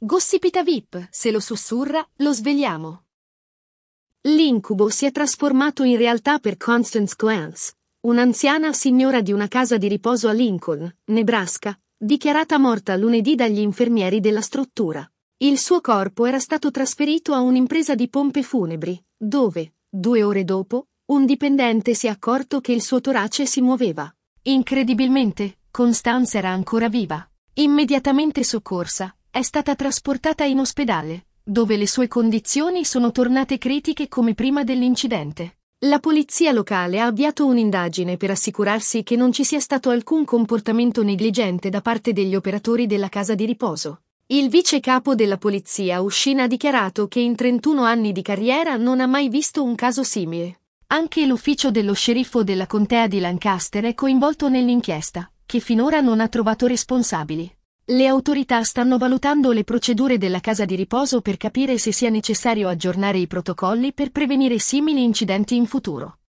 Gossipita VIP, se lo sussurra, lo svegliamo. L'incubo si è trasformato in realtà per Constance Coens, un'anziana signora di una casa di riposo a Lincoln, Nebraska, dichiarata morta lunedì dagli infermieri della struttura. Il suo corpo era stato trasferito a un'impresa di pompe funebri, dove, due ore dopo, un dipendente si è accorto che il suo torace si muoveva. Incredibilmente, Constance era ancora viva. Immediatamente soccorsa, è stata trasportata in ospedale, dove le sue condizioni sono tornate critiche come prima dell'incidente. La polizia locale ha avviato un'indagine per assicurarsi che non ci sia stato alcun comportamento negligente da parte degli operatori della casa di riposo. Il vice capo della polizia Uscina ha dichiarato che in 31 anni di carriera non ha mai visto un caso simile. Anche l'ufficio dello sceriffo della contea di Lancaster è coinvolto nell'inchiesta, che finora non ha trovato responsabili. Le autorità stanno valutando le procedure della casa di riposo per capire se sia necessario aggiornare i protocolli per prevenire simili incidenti in futuro.